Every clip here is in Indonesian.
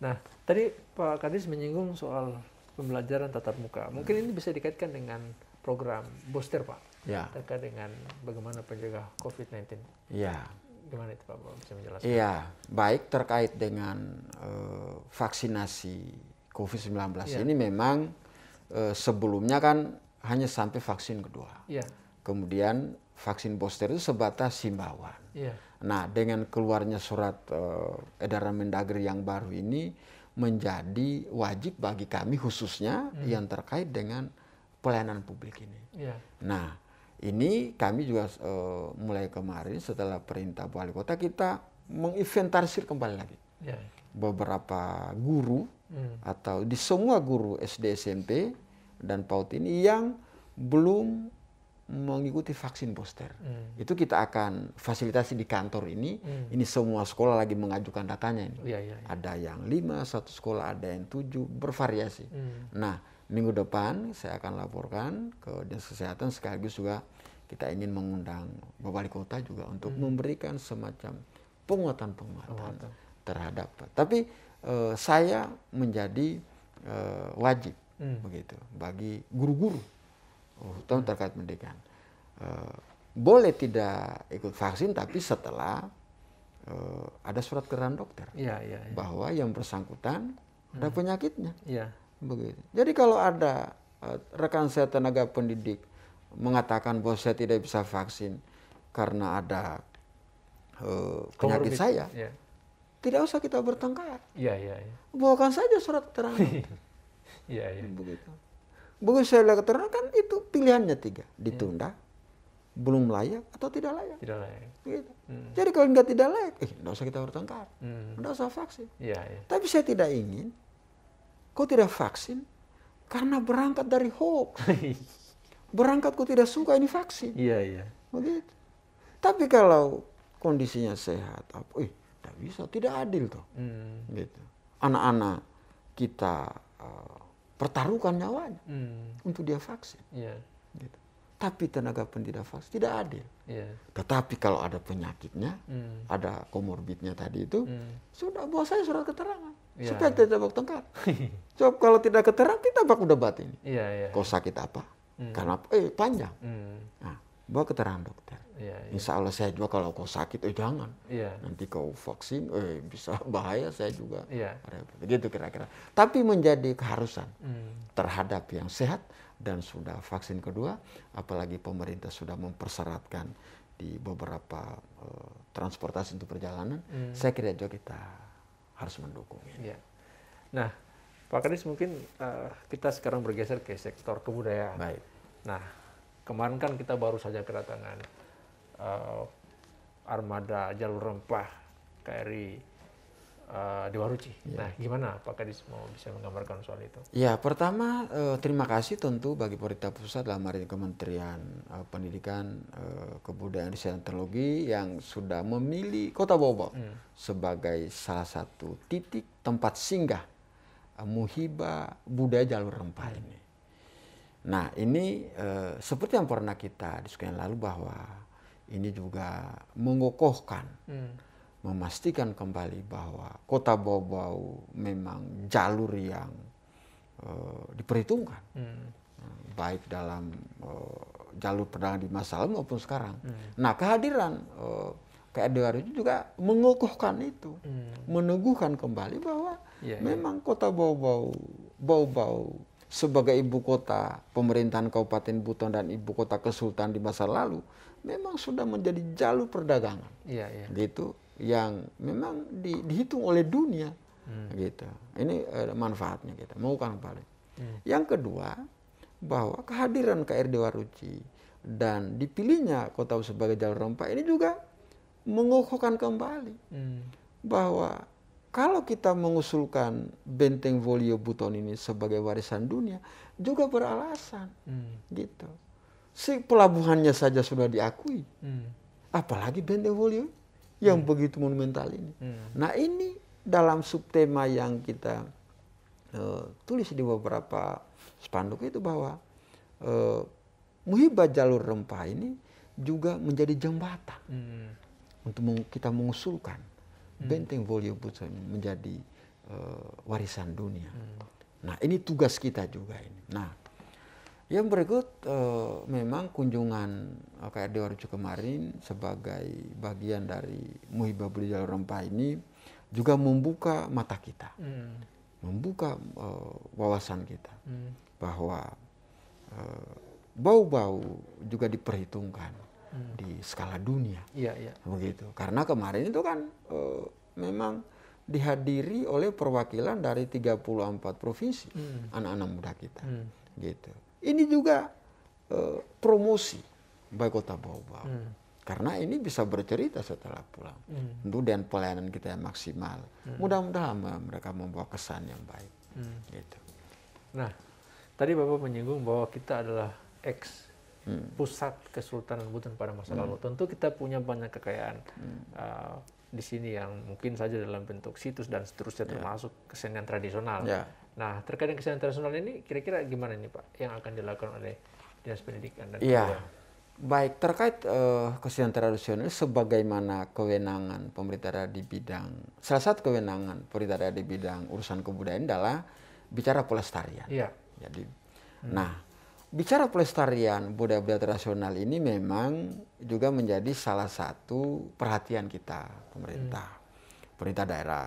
Nah, tadi Pak Kadis menyinggung soal pembelajaran tatap muka. Mungkin ini bisa dikaitkan dengan program booster, Pak. Ya. Terkait dengan bagaimana penjaga COVID-19. Ya. Gimana itu, Pak? Bisa menjelaskan? Iya, baik terkait dengan uh, vaksinasi COVID-19 ya. ini memang uh, sebelumnya kan hanya sampai vaksin kedua. Iya. Kemudian vaksin booster itu sebatas himbauan. Iya Nah, dengan keluarnya surat uh, edaran Mendagri yang baru ini menjadi wajib bagi kami khususnya hmm. yang terkait dengan pelayanan publik ini. Yeah. Nah, ini kami juga uh, mulai kemarin setelah perintah wali kota kita menginventarisir kembali lagi yeah. beberapa guru hmm. atau di semua guru SD SMP dan PAUD ini yang belum mengikuti vaksin booster. Hmm. Itu kita akan fasilitasi di kantor ini. Hmm. Ini semua sekolah lagi mengajukan datanya ini. Ya, ya, ya. Ada yang lima, satu sekolah ada yang tujuh, bervariasi. Hmm. Nah, minggu depan saya akan laporkan ke dinas kesehatan sekaligus juga kita ingin mengundang Bapak Wali Kota juga untuk hmm. memberikan semacam penguatan-penguatan terhadap. Tapi eh, saya menjadi eh, wajib hmm. begitu bagi guru-guru Oh, tahun terkait pendidikan. E, boleh tidak ikut vaksin tapi setelah e, ada surat keterangan dokter ya, ya, ya. bahwa yang bersangkutan hmm. ada penyakitnya. Ya. Begitu. Jadi kalau ada e, rekan saya tenaga pendidik mengatakan bahwa saya tidak bisa vaksin karena ada e, penyakit Komorbid. saya, ya. tidak usah kita bertengkar. Ya, ya, ya. Bawakan saja surat keterangan. ya, ya. Begitu. Begitu saya lihat keterangan kan itu pilihannya tiga, ditunda, hmm. belum layak atau tidak layak. Tidak layak. Gitu. Hmm. Jadi kalau nggak tidak layak, eh, nggak usah kita bertengkar, hmm. nggak usah vaksin. Ya, ya. Tapi saya tidak ingin kau tidak vaksin karena berangkat dari hoax. berangkat kau tidak suka ini vaksin. Iya iya. Begitu. Tapi kalau kondisinya sehat, apa? Eh, tidak bisa, tidak adil toh. Hmm. Gitu. Anak-anak kita. Uh, pertaruhkan nyawanya hmm. untuk dia vaksin. Yeah. Gitu. Tapi tenaga pendidik vaksin tidak adil. Yeah. Tetapi kalau ada penyakitnya, hmm. ada komorbidnya tadi itu, hmm. sudah buat saya surat keterangan. Yeah. Supaya tidak bertengkar. Coba kalau tidak keterang, kita bakal debat ini. Iya, iya. Yeah, yeah. Kau sakit apa? Hmm. Karena eh panjang. Hmm. Nah, bawa terang dokter. Ya, ya. Insya Allah saya juga kalau kau sakit, eh jangan. Ya. Nanti kau vaksin, eh bisa bahaya saya juga. Ya. itu kira-kira. Tapi menjadi keharusan hmm. terhadap yang sehat dan sudah vaksin kedua, apalagi pemerintah sudah mempersyaratkan di beberapa uh, transportasi untuk perjalanan, hmm. saya kira juga kita harus mendukung. Ya. ya. Nah, Pak Kadis mungkin uh, kita sekarang bergeser ke sektor kebudayaan. Baik. Nah, Kemarin kan kita baru saja kedatangan uh, armada jalur rempah KRI uh, eh, Dewa Ruci. Ya. Nah, gimana Pak Kadis mau bisa menggambarkan soal itu? Ya, pertama uh, terima kasih tentu bagi pemerintah pusat dalam hari Kementerian uh, Pendidikan, uh, Kebudayaan dan Teknologi yang sudah memilih Kota Bobo hmm. sebagai salah satu titik tempat singgah uh, muhibah budaya jalur rempah hmm. ini. Nah ini eh, seperti yang pernah kita diskusikan lalu bahwa ini juga mengokohkan, hmm. memastikan kembali bahwa kota Bau-Bau memang jalur yang eh, diperhitungkan, hmm. Nah, baik dalam eh, jalur perdagangan di masa lalu maupun sekarang. Hmm. Nah kehadiran eh, KRDR itu juga mengokohkan itu, hmm. meneguhkan kembali bahwa yeah, iya. memang yeah. kota Bau-Bau, Bau-Bau sebagai ibu kota pemerintahan Kabupaten Buton dan ibu kota Kesultanan di masa lalu memang sudah menjadi jalur perdagangan. Iya, iya. Gitu yang memang di, dihitung oleh dunia. Hmm. Gitu. Ini eh, manfaatnya kita mau kan paling. Hmm. Yang kedua bahwa kehadiran KRD Waruci dan dipilihnya kota sebagai jalur rempah ini juga mengukuhkan kembali hmm. bahwa kalau kita mengusulkan benteng Volio Buton ini sebagai warisan dunia juga beralasan hmm. gitu si pelabuhannya saja sudah diakui hmm. apalagi benteng Volio yang hmm. begitu monumental ini hmm. nah ini dalam subtema yang kita uh, tulis di beberapa spanduk itu bahwa uh, muhibah jalur rempah ini juga menjadi jembatan hmm. untuk kita mengusulkan Hmm. benteng Volio ini menjadi uh, warisan dunia. Hmm. Nah, ini tugas kita juga ini. Nah, yang berikut uh, memang kunjungan eh, KRD Warucu kemarin sebagai bagian dari Muhibah Beli Jalur Rempah ini juga membuka mata kita. Hmm. Membuka uh, wawasan kita hmm. bahwa bau-bau uh, juga diperhitungkan Hmm. di skala dunia. Iya, iya. Begitu. Karena kemarin itu kan e, memang dihadiri oleh perwakilan dari 34 provinsi hmm. anak-anak hmm. muda kita. Hmm. Gitu. Ini juga e, promosi baik Kota Bau-Bau. Hmm. Karena ini bisa bercerita setelah pulang. Hmm. Tentu dan pelayanan kita yang maksimal. Hmm. Mudah-mudahan mereka membawa kesan yang baik. Hmm. Gitu. Nah, tadi Bapak menyinggung bahwa kita adalah X hmm. pusat Kesultanan Buton pada masa hmm. lalu. Tentu kita punya banyak kekayaan hmm. uh, di sini yang mungkin saja dalam bentuk situs dan seterusnya yeah. termasuk kesenian tradisional. Yeah. Nah terkait dengan kesenian tradisional ini kira-kira gimana nih Pak yang akan dilakukan oleh Dinas Pendidikan dan yeah. Ya. Baik, terkait uh, kesenian tradisional sebagaimana kewenangan pemerintah daerah di bidang salah satu kewenangan pemerintah daerah di bidang urusan kebudayaan adalah bicara pelestarian. Iya. Jadi hmm. nah, Bicara pelestarian budaya-budaya tradisional ini memang juga menjadi salah satu perhatian kita pemerintah, hmm. pemerintah daerah.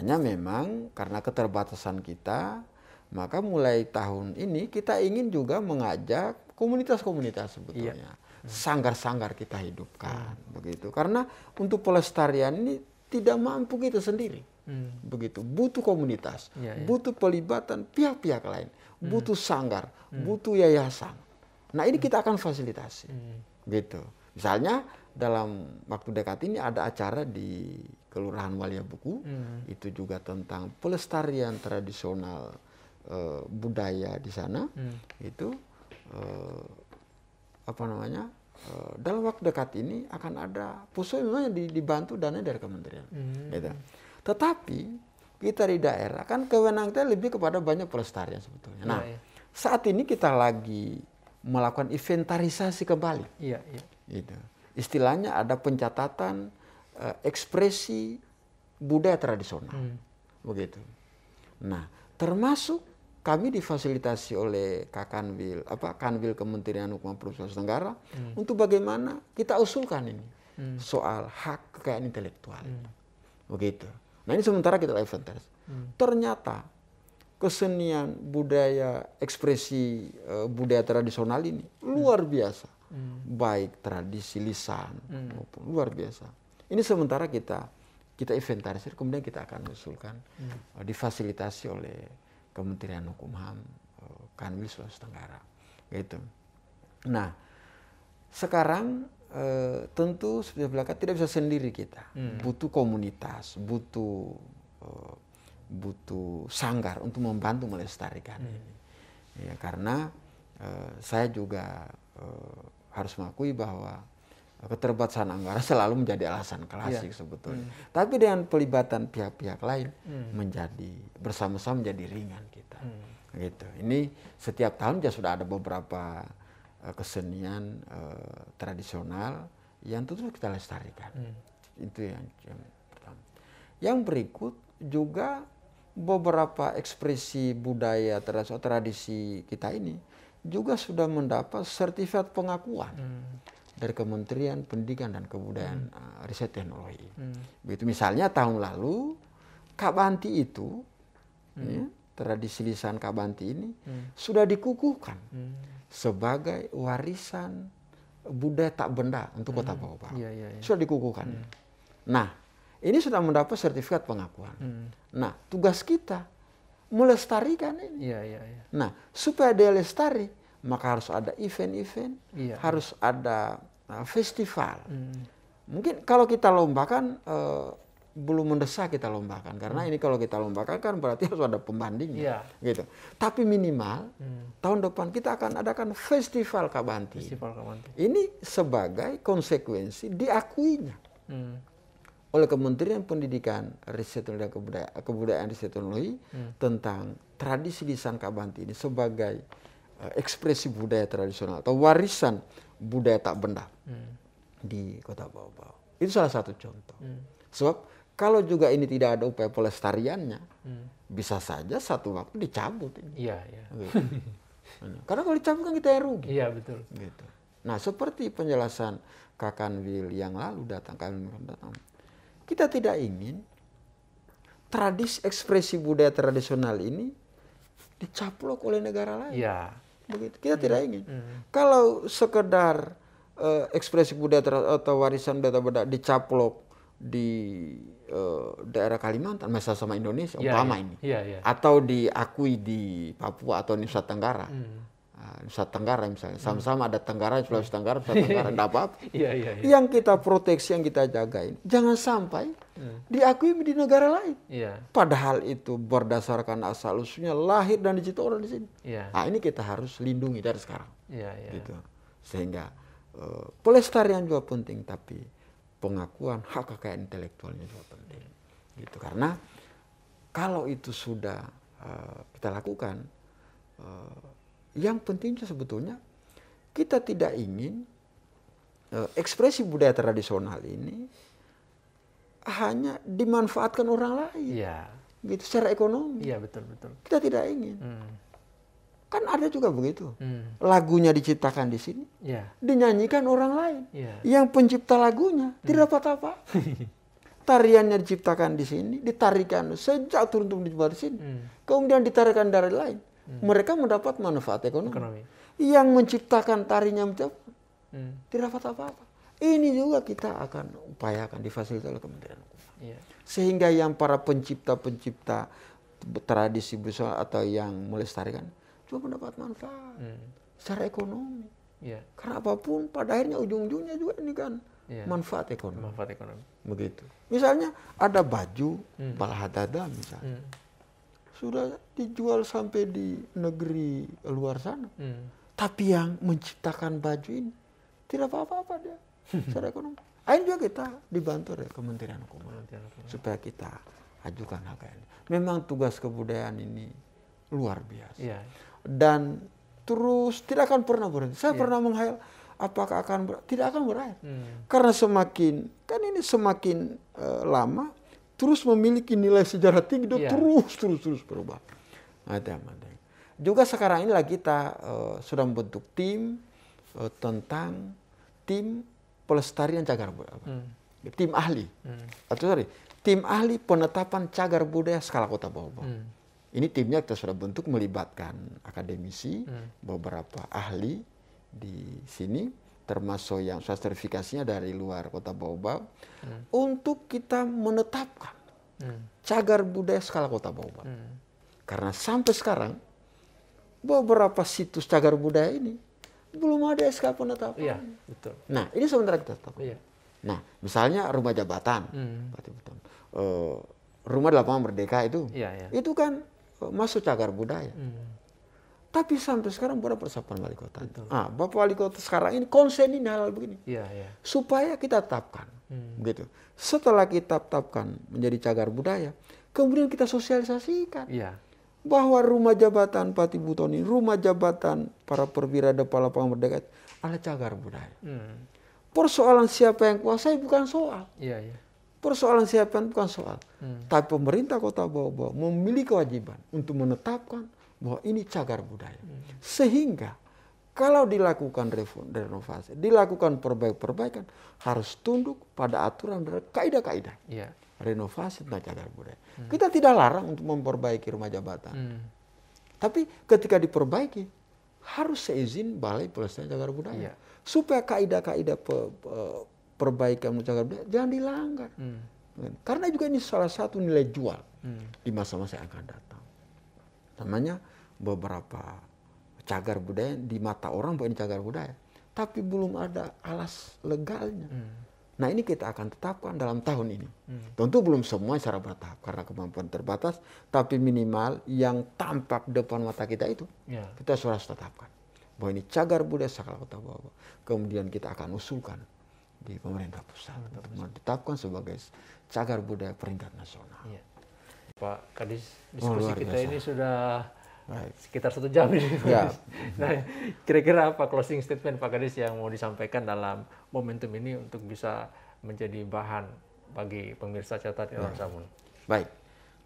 Hanya memang karena keterbatasan kita, maka mulai tahun ini kita ingin juga mengajak komunitas-komunitas sebetulnya, iya. Hmm. sanggar-sanggar kita hidupkan hmm. begitu. Karena untuk pelestarian ini tidak mampu kita sendiri hmm. begitu butuh komunitas ya, ya. butuh pelibatan pihak-pihak lain hmm. butuh sanggar hmm. butuh yayasan nah ini kita akan fasilitasi hmm. gitu misalnya dalam waktu dekat ini ada acara di Kelurahan Waliabuku hmm. itu juga tentang pelestarian tradisional uh, budaya di sana hmm. itu uh, apa namanya eh, dalam waktu dekat ini akan ada pusat memang dibantu dana dari kementerian hmm. gitu. Tetapi kita di daerah kan kewenangan kita lebih kepada banyak pelestarian sebetulnya. Nah, ya, ya. saat ini kita lagi melakukan inventarisasi kembali. Iya, iya. Gitu. Istilahnya ada pencatatan uh, ekspresi budaya tradisional. Hmm. Begitu. Nah, termasuk kami difasilitasi oleh Kakanwil, apa Kanwil Kementerian Hukum dan Perusahaan Negara hmm. untuk bagaimana kita usulkan ini hmm. soal hak kekayaan intelektual. Hmm. Begitu. Nah ini sementara kita lakukan Hmm. Ternyata kesenian, budaya, ekspresi uh, budaya tradisional ini hmm. luar biasa. Hmm. Baik tradisi lisan hmm. maupun luar biasa. Ini sementara kita kita inventarisir, kemudian kita akan usulkan hmm. uh, difasilitasi oleh Kementerian Hukum HAM uh, Kanwil Sulawesi Tenggara. Gitu. Nah, sekarang e, tentu sebenarnya belakang tidak bisa sendiri kita. Hmm. Butuh komunitas, butuh e, butuh sanggar untuk membantu melestarikan hmm. Ya, karena e, saya juga e, harus mengakui bahwa keterbatasan anggaran selalu menjadi alasan klasik ya. sebetulnya. Hmm. Tapi dengan pelibatan pihak-pihak lain hmm. menjadi bersama-sama menjadi ringan kita. Hmm. Gitu. Ini setiap tahun sudah ada beberapa Eh, kesenian uh, tradisional yang tentu kita lestarikan. Hmm. Itu yang, yang pertama. Yang berikut juga beberapa ekspresi budaya tradisional tradisi kita ini juga sudah mendapat sertifikat pengakuan hmm. dari Kementerian Pendidikan dan Kebudayaan hmm. Eh, Riset Teknologi. Hmm. Begitu misalnya tahun lalu Kabanti itu hmm. ya, tradisi lisan Kabanti ini hmm. sudah dikukuhkan. Hmm sebagai warisan budaya tak benda untuk kota Papua. Parang. Ya, ya, Sudah dikukuhkan. Hmm. Nah, ini sudah mendapat sertifikat pengakuan. Hmm. Nah, tugas kita melestarikan ini. Ya, ya, ya. Nah, supaya dia lestari, maka harus ada event-event, ya, harus ada eh, festival. Hmm. Mungkin kalau kita lombakan uh, belum mendesak kita lombakan karena hmm. ini kalau kita lombakan kan berarti harus ada pembandingnya yeah. gitu. Tapi minimal hmm. tahun depan kita akan adakan festival Kabanti. Festival Kabanti. Ini sebagai konsekuensi diakuinya hmm. oleh Kementerian Pendidikan Riset dan Kebudayaan, Kebudayaan Riset Teknologi hmm. tentang tradisi lisan Kabanti ini sebagai uh, ekspresi budaya tradisional atau warisan budaya tak benda hmm. di Kota Bau-Bau. Itu salah satu contoh. Hmm. Sebab kalau juga ini tidak ada upaya pelestariannya, hmm. bisa saja satu waktu dicabut ini. Iya, iya. Gitu. Karena kalau dicabut kan kita yang rugi. Iya, betul. Gitu. Nah, seperti penjelasan Kakan Wil yang lalu datang, Kakan datang. Kita tidak ingin tradisi ekspresi budaya tradisional ini dicaplok oleh negara lain. Iya. Begitu. Kita hmm. tidak iya. ingin. Hmm. Kalau sekedar uh, ekspresi budaya atau warisan budaya dicaplok di uh, daerah Kalimantan masa sama Indonesia yeah, umpama yeah. ini yeah, yeah. atau diakui di Papua atau Nusa Tenggara mm. uh, Nusa Tenggara misalnya hmm. sama-sama mm. ada Tenggara Sulawesi Tenggara Nusa Tenggara dapat, apa, -apa. yeah, yeah, yeah. yang kita proteksi yang kita jagain jangan sampai mm. diakui di negara lain yeah. padahal itu berdasarkan asal usulnya lahir dan diciptakan di sini yeah. nah ini kita harus lindungi dari sekarang yeah, yeah. gitu sehingga uh, pelestarian juga penting tapi pengakuan hak kekayaan intelektualnya juga penting. Gitu karena kalau itu sudah uh, kita lakukan, uh, yang pentingnya sebetulnya kita tidak ingin uh, ekspresi budaya tradisional ini hanya dimanfaatkan orang lain. ya. Gitu secara ekonomi. Iya betul betul. Kita tidak ingin. Hmm Kan ada juga begitu. Hmm. Lagunya diciptakan di sini, yeah. dinyanyikan orang lain. Yeah. Yang pencipta lagunya hmm. tidak dapat apa. Tariannya diciptakan di sini, ditarikan sejak turun turun di sini, hmm. kemudian ditarikan dari lain. Hmm. Mereka mendapat manfaat ekonomi. ekonomi. Yang menciptakan tarinya hmm. tidak dapat apa-apa. Ini juga kita akan upayakan difasilitasi oleh Kementerian Yeah. Sehingga yang para pencipta-pencipta tradisi besar atau yang melestarikan, cuma mendapat manfaat hmm. secara ekonomi. Yeah. Karena apapun pada akhirnya ujung-ujungnya juga ini kan yeah. manfaat ekonomi. Manfaat ekonomi. Begitu. Misalnya ada baju hmm. balhadada misalnya. Hmm. Sudah dijual sampai di negeri luar sana. Hmm. Tapi yang menciptakan baju ini tidak apa-apa dia hmm. secara ekonomi. Akhirnya juga kita dibantu oleh Kementerian Hukum supaya kita ajukan hak ini. Memang tugas kebudayaan ini luar biasa. Yeah dan terus tidak akan pernah berhenti. Saya yeah. pernah menghayal apakah akan ber, tidak akan berakhir hmm. karena semakin kan ini semakin uh, lama terus memiliki nilai sejarah tinggi yeah. terus terus terus berubah. Ada ada. Juga sekarang inilah kita uh, eh, sudah membentuk tim uh, tentang tim pelestarian cagar budaya, hmm. tim ahli, hmm. atau sorry, tim ahli penetapan cagar budaya skala kota Bogor. Hmm ini timnya kita sudah bentuk melibatkan akademisi, hmm. beberapa ahli di sini, termasuk yang sertifikasinya dari luar kota Baobab, hmm. untuk kita menetapkan hmm. cagar budaya skala kota Baobab. Hmm. Karena sampai sekarang beberapa situs cagar budaya ini belum ada SK penetapan. Iya, betul. Nah, ini sementara kita tetap Iya. Nah, misalnya rumah jabatan, hmm. Eh, rumah delapan lapangan merdeka itu, iya, iya. itu kan masuk cagar budaya. Hmm. Tapi sampai sekarang berapa persiapan wali kota. Ah, Bapak wali kota sekarang ini konsen ini hal begini. Ya, ya. Supaya kita tetapkan. Hmm. Gitu. Setelah kita tetapkan menjadi cagar budaya, kemudian kita sosialisasikan. Ya. Bahwa rumah jabatan Pati Buton ini, rumah jabatan para perwira kepala pemerdekaan adalah cagar budaya. Hmm. Persoalan siapa yang kuasai bukan soal. Ya, ya. Persoalan siapkan bukan soal. Hmm. Tapi pemerintah kota bawah memiliki kewajiban untuk menetapkan bahwa ini cagar budaya. Hmm. Sehingga kalau dilakukan renovasi, dilakukan perbaikan perbaikan harus tunduk pada aturan dan kaidah-kaidah. Yeah. Renovasi tentang cagar budaya. Hmm. Kita tidak larang untuk memperbaiki rumah jabatan. Hmm. Tapi ketika diperbaiki, harus seizin Balai Pelestarian Cagar Budaya. Yeah. Supaya kaidah-kaidah perbaikan mengucapkan jangan dilanggar. Hmm. Karena juga ini salah satu nilai jual hmm. di masa-masa yang akan datang. Namanya beberapa cagar budaya di mata orang bukan cagar budaya, tapi belum ada alas legalnya. Hmm. Nah ini kita akan tetapkan dalam tahun ini. Hmm. Tentu belum semua secara bertahap karena kemampuan terbatas, tapi minimal yang tampak depan mata kita itu yeah. kita sudah tetapkan bahwa ini cagar budaya Sakalakota Kemudian kita akan usulkan di pemerintah pusat, pemerintah pusat. ditetapkan sebagai cagar budaya peringkat nasional. Iya. Pak Kadis, oh, diskusi oh, kita ini sudah Baik. sekitar satu jam ini. Ya. nah, kira-kira apa closing statement Pak Kadis yang mau disampaikan dalam momentum ini untuk bisa menjadi bahan bagi pemirsa catatan catat ya. Samun? Baik.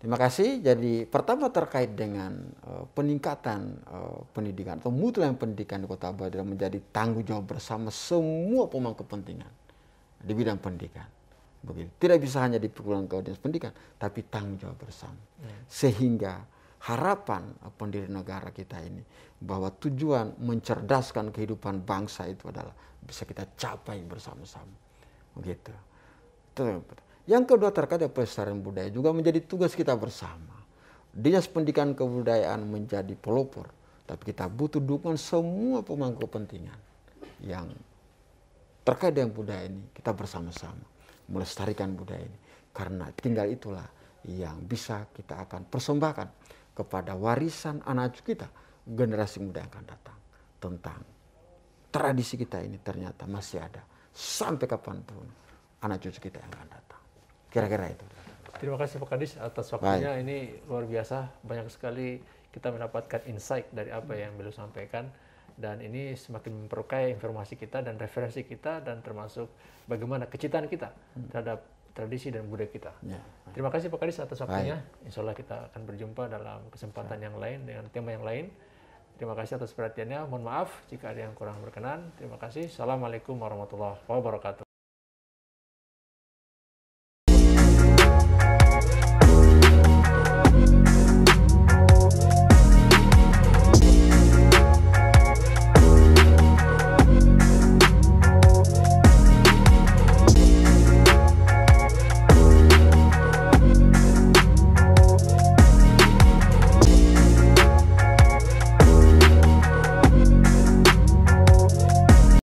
Terima kasih. Jadi pertama terkait dengan uh, peningkatan uh, pendidikan atau mutu yang pendidikan di Kota Bandung menjadi tanggung jawab bersama semua pemangku kepentingan di bidang pendidikan. Begitu. Tidak bisa hanya di perguruan dinas pendidikan, tapi tanggung jawab bersama. Hmm. Sehingga harapan eh, pendiri negara kita ini bahwa tujuan mencerdaskan kehidupan bangsa itu adalah bisa kita capai bersama-sama. Begitu. Yang kedua terkait pelestarian budaya juga menjadi tugas kita bersama. Dinas Pendidikan Kebudayaan menjadi pelopor, tapi kita butuh dukungan semua pemangku kepentingan yang terkait dengan budaya ini kita bersama-sama melestarikan budaya ini karena tinggal itulah yang bisa kita akan persembahkan kepada warisan anak cucu kita generasi muda yang akan datang tentang tradisi kita ini ternyata masih ada sampai kapanpun anak cucu kita yang akan datang kira-kira itu terima kasih Pak Kadis atas waktunya Baik. ini luar biasa banyak sekali kita mendapatkan insight dari apa yang beliau sampaikan dan ini semakin memperkaya informasi kita dan referensi kita dan termasuk bagaimana kecintaan kita hmm. terhadap tradisi dan budaya kita. Ya. Terima kasih Pak Kadis atas waktunya. Insya Allah kita akan berjumpa dalam kesempatan Baik. yang lain dengan tema yang lain. Terima kasih atas perhatiannya. Mohon maaf jika ada yang kurang berkenan. Terima kasih. Assalamualaikum warahmatullahi wabarakatuh.